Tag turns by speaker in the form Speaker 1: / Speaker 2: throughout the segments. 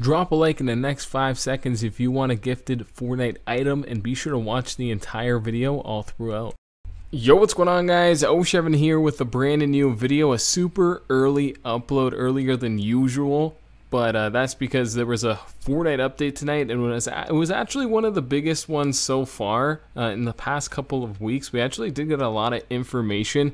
Speaker 1: Drop a like in the next 5 seconds if you want a gifted Fortnite item and be sure to watch the entire video all throughout. Yo, what's going on guys? Oshevin here with a brand new video, a super early upload, earlier than usual, but uh, that's because there was a Fortnite update tonight and it was, it was actually one of the biggest ones so far uh, in the past couple of weeks. We actually did get a lot of information,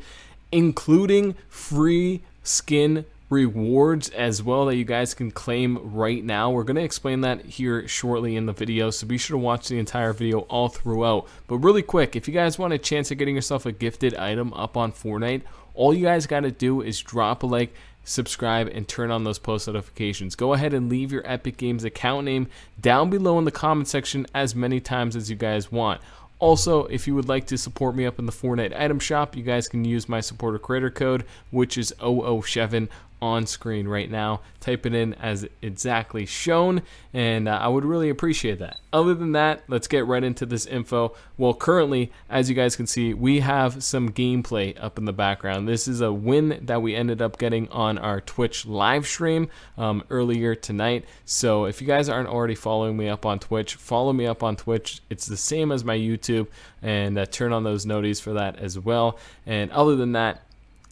Speaker 1: including free skin rewards as well that you guys can claim right now. We're going to explain that here shortly in the video, so be sure to watch the entire video all throughout. But really quick, if you guys want a chance at getting yourself a gifted item up on Fortnite, all you guys got to do is drop a like, subscribe, and turn on those post notifications. Go ahead and leave your Epic Games account name down below in the comment section as many times as you guys want. Also, if you would like to support me up in the Fortnite item shop, you guys can use my supporter creator code, which is 007 on screen right now. Type it in as exactly shown, and uh, I would really appreciate that. Other than that, let's get right into this info. Well, currently, as you guys can see, we have some gameplay up in the background. This is a win that we ended up getting on our Twitch live stream um, earlier tonight. So if you guys aren't already following me up on Twitch, follow me up on Twitch. It's the same as my YouTube, and uh, turn on those noties for that as well. And other than that,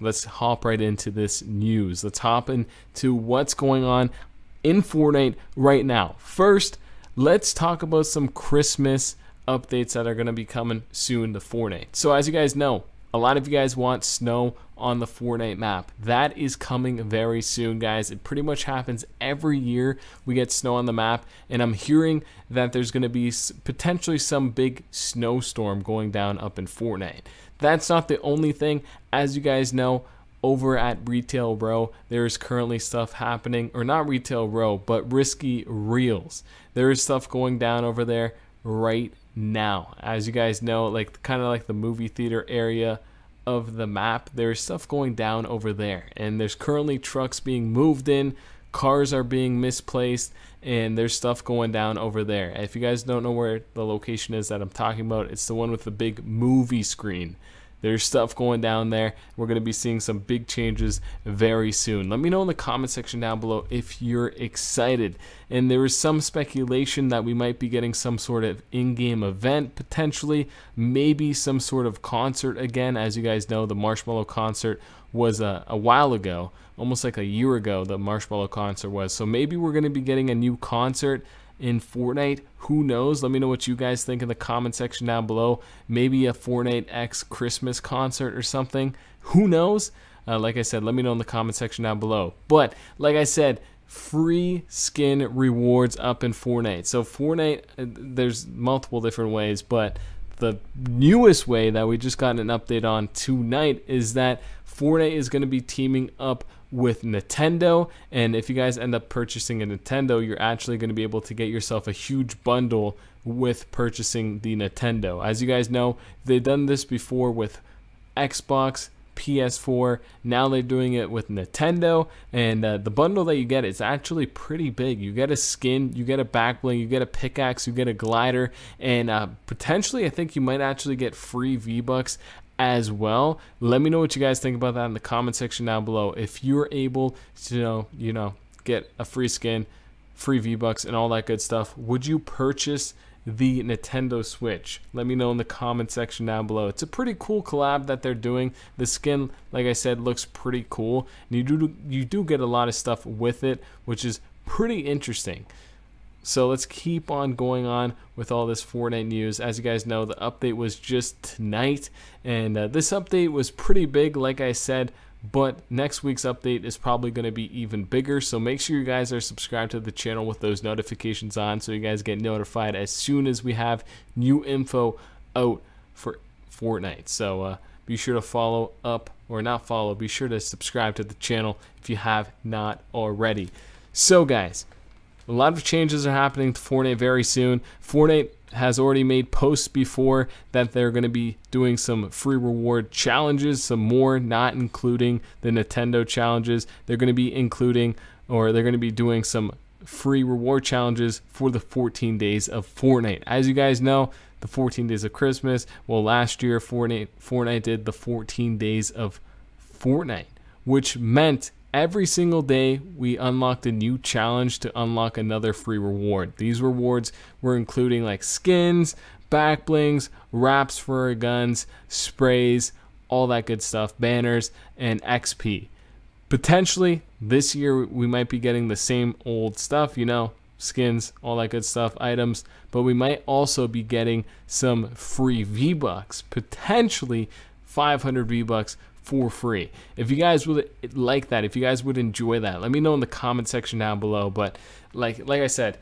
Speaker 1: let's hop right into this news. Let's hop into what's going on in Fortnite right now. First, let's talk about some Christmas updates that are going to be coming soon to Fortnite. So as you guys know, a lot of you guys want snow on the Fortnite map. That is coming very soon, guys. It pretty much happens every year we get snow on the map, and I'm hearing that there's going to be potentially some big snowstorm going down up in Fortnite. That's not the only thing. As you guys know, over at Retail Row, there is currently stuff happening, or not Retail Row, but Risky Reels. There is stuff going down over there right now. As you guys know, like kind of like the movie theater area of the map, there's stuff going down over there. And there's currently trucks being moved in, cars are being misplaced, and there's stuff going down over there. If you guys don't know where the location is that I'm talking about, it's the one with the big movie screen. There's stuff going down there. We're going to be seeing some big changes very soon. Let me know in the comment section down below if you're excited. And there is some speculation that we might be getting some sort of in-game event potentially, maybe some sort of concert again. As you guys know, the Marshmallow concert was a, a while ago, almost like a year ago, the Marshmallow concert was. So maybe we're going to be getting a new concert in Fortnite. Who knows? Let me know what you guys think in the comment section down below. Maybe a Fortnite X Christmas concert or something. Who knows? Uh, like I said, let me know in the comment section down below. But like I said, free skin rewards up in Fortnite. So Fortnite, uh, there's multiple different ways, but the newest way that we just got an update on tonight is that Fortnite is going to be teaming up with Nintendo. And if you guys end up purchasing a Nintendo, you're actually going to be able to get yourself a huge bundle with purchasing the Nintendo. As you guys know, they've done this before with Xbox, PS4. Now they're doing it with Nintendo, and uh, the bundle that you get is actually pretty big. You get a skin, you get a back bling, you get a pickaxe, you get a glider, and uh, potentially I think you might actually get free V Bucks as well. Let me know what you guys think about that in the comment section down below. If you're able to, you know, you know get a free skin, free V-Bucks, and all that good stuff, would you purchase the Nintendo Switch? Let me know in the comment section down below. It's a pretty cool collab that they're doing. The skin, like I said, looks pretty cool. And you do you do get a lot of stuff with it, which is pretty interesting. So let's keep on going on with all this Fortnite news. As you guys know, the update was just tonight, and uh, this update was pretty big, like I said. But next week's update is probably going to be even bigger, so make sure you guys are subscribed to the channel with those notifications on so you guys get notified as soon as we have new info out for Fortnite. So uh, be sure to follow up, or not follow, be sure to subscribe to the channel if you have not already. So, guys, a lot of changes are happening to Fortnite very soon. Fortnite has already made posts before that they're going to be doing some free reward challenges, some more, not including the Nintendo challenges. They're going to be including or they're going to be doing some free reward challenges for the 14 days of Fortnite. As you guys know, the 14 days of Christmas. Well, last year Fortnite Fortnite did the 14 days of Fortnite, which meant Every single day, we unlocked a new challenge to unlock another free reward. These rewards were including like skins, back blings, wraps for our guns, sprays, all that good stuff, banners, and XP. Potentially, this year we might be getting the same old stuff, you know, skins, all that good stuff, items, but we might also be getting some free V-Bucks, potentially 500 V-Bucks for free. If you guys would like that, if you guys would enjoy that, let me know in the comment section down below. But like like I said,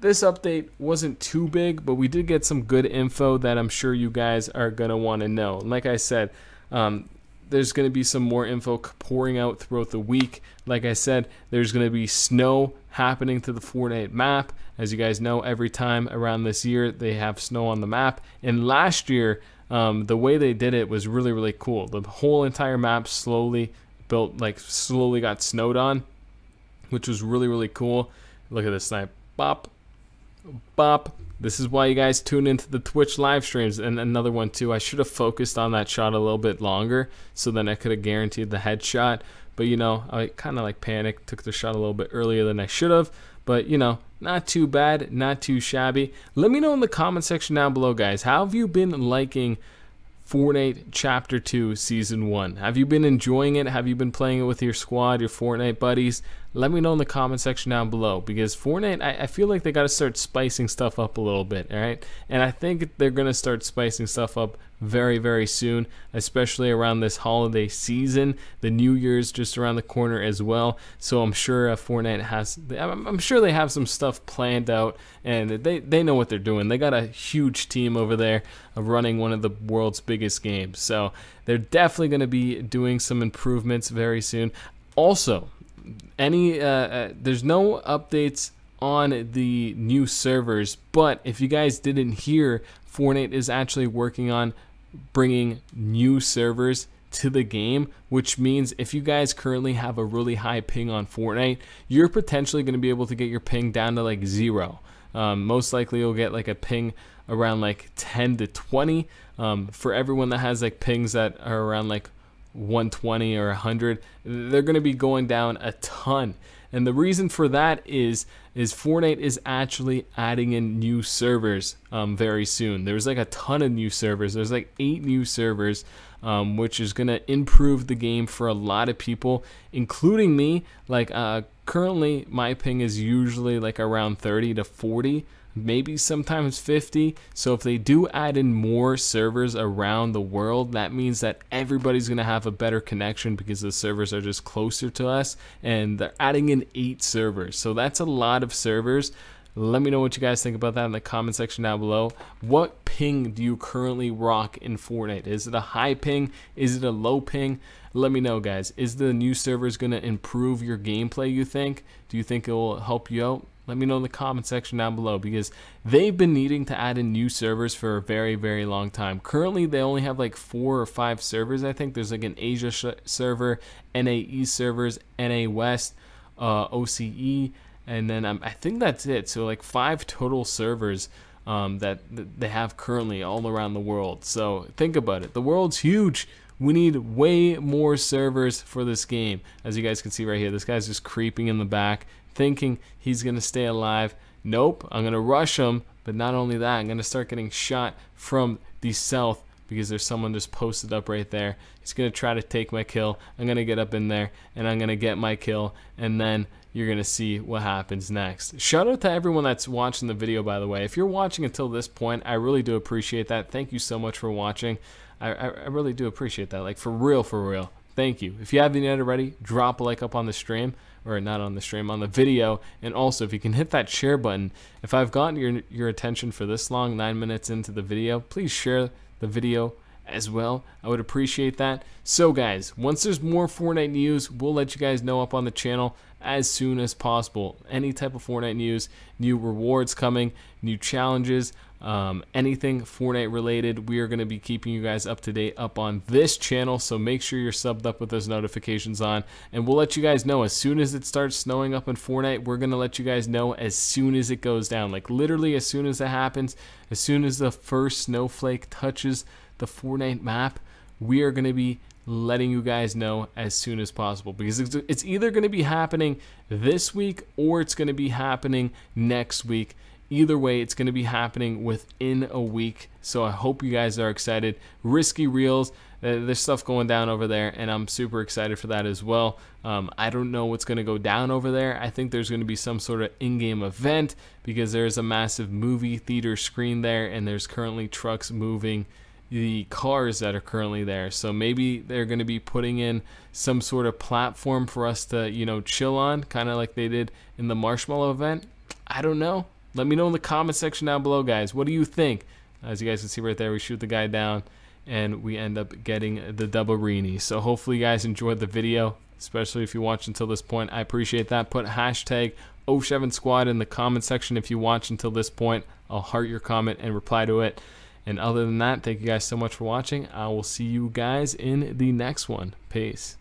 Speaker 1: this update wasn't too big, but we did get some good info that I'm sure you guys are gonna want to know. And like I said, um, there's going to be some more info pouring out throughout the week. Like I said, there's going to be snow happening to the Fortnite map. As you guys know, every time around this year, they have snow on the map. And last year, um, the way they did it was really really cool. The whole entire map slowly built like slowly got snowed on, which was really really cool. Look at this snipe, bop, bop. This is why you guys tune into the Twitch live streams. And another one too. I should have focused on that shot a little bit longer, so then I could have guaranteed the headshot. But you know, I kind of like panicked, took the shot a little bit earlier than I should have. But, you know, not too bad, not too shabby. Let me know in the comment section down below, guys. How have you been liking Fortnite Chapter 2 Season 1? Have you been enjoying it? Have you been playing it with your squad, your Fortnite buddies? let me know in the comment section down below because Fortnite, I, I feel like they got to start spicing stuff up a little bit, all right? And I think they're going to start spicing stuff up very, very soon, especially around this holiday season. The New Year's just around the corner as well, so I'm sure uh, Fortnite has. I'm sure they have some stuff planned out, and they they know what they're doing. They got a huge team over there uh, running one of the world's biggest games, so they're definitely going to be doing some improvements very soon. Also, any uh, uh, there's no updates on the new servers, but if you guys didn't hear, Fortnite is actually working on bringing new servers to the game, which means if you guys currently have a really high ping on Fortnite, you're potentially going to be able to get your ping down to like zero. Um, most likely, you'll get like a ping around like 10 to 20. Um, for everyone that has like pings that are around like 120 or 100 they're going to be going down a ton and the reason for that is is Fortnite is actually adding in new servers um, very soon. There's like a ton of new servers. There's like eight new servers, um, which is gonna improve the game for a lot of people, including me. Like uh, currently, my ping is usually like around 30 to 40 maybe sometimes 50. So if they do add in more servers around the world, that means that everybody's going to have a better connection because the servers are just closer to us and they're adding in eight servers. So that's a lot of servers. Let me know what you guys think about that in the comment section down below. What ping do you currently rock in Fortnite? Is it a high ping? Is it a low ping? Let me know, guys. Is the new servers going to improve your gameplay, you think? Do you think it will help you out? Let me know in the comment section down below because they've been needing to add in new servers for a very, very long time. Currently, they only have like four or five servers, I think. There's like an Asia server, NAE servers, NA West, uh, OCE, and then um, I think that's it. So, like five total servers. Um, that they have currently all around the world. So think about it. The world's huge. We need way more servers for this game. As you guys can see right here, this guy's just creeping in the back thinking he's going to stay alive. Nope, I'm going to rush him. But not only that, I'm going to start getting shot from the south because there's someone just posted up right there. He's going to try to take my kill. I'm going to get up in there and I'm going to get my kill. And then you're going to see what happens next. Shout out to everyone that's watching the video, by the way. If you're watching until this point, I really do appreciate that. Thank you so much for watching. I, I, really do appreciate that. Like, for real, for real thank you. If you haven't yet already, drop a like up on the stream, or not on the stream, on the video. And also, if you can hit that share button, if I've gotten your, your attention for this long, nine minutes into the video, please share the video as well. I would appreciate that. So, guys, once there's more Fortnite news, we'll let you guys know up on the channel as soon as possible. Any type of Fortnite news, new rewards coming, new challenges, um, anything Fortnite related, we are going to be keeping you guys up to date up on this channel. So make sure you're subbed up with those notifications on. And we'll let you guys know as soon as it starts snowing up in Fortnite, we're going to let you guys know as soon as it goes down. Like literally as soon as it happens, as soon as the first snowflake touches the Fortnite map, we are going to be letting you guys know as soon as possible because it's either going to be happening this week or it's going to be happening next week. Either way, it's going to be happening within a week. So I hope you guys are excited. Risky Reels, uh, there's stuff going down over there, and I'm super excited for that as well. Um, I don't know what's going to go down over there. I think there's going to be some sort of in game event because there's a massive movie theater screen there, and there's currently trucks moving the cars that are currently there. So maybe they're going to be putting in some sort of platform for us to, you know, chill on, kind of like they did in the marshmallow event. I don't know. Let me know in the comment section down below, guys. What do you think? As you guys can see right there, we shoot the guy down and we end up getting the double Rini. So hopefully you guys enjoyed the video, especially if you watched until this point. I appreciate that. Put hashtag 07 Squad in the comment section if you watch until this point. I'll heart your comment and reply to it. And other than that, thank you guys so much for watching. I will see you guys in the next one. Peace.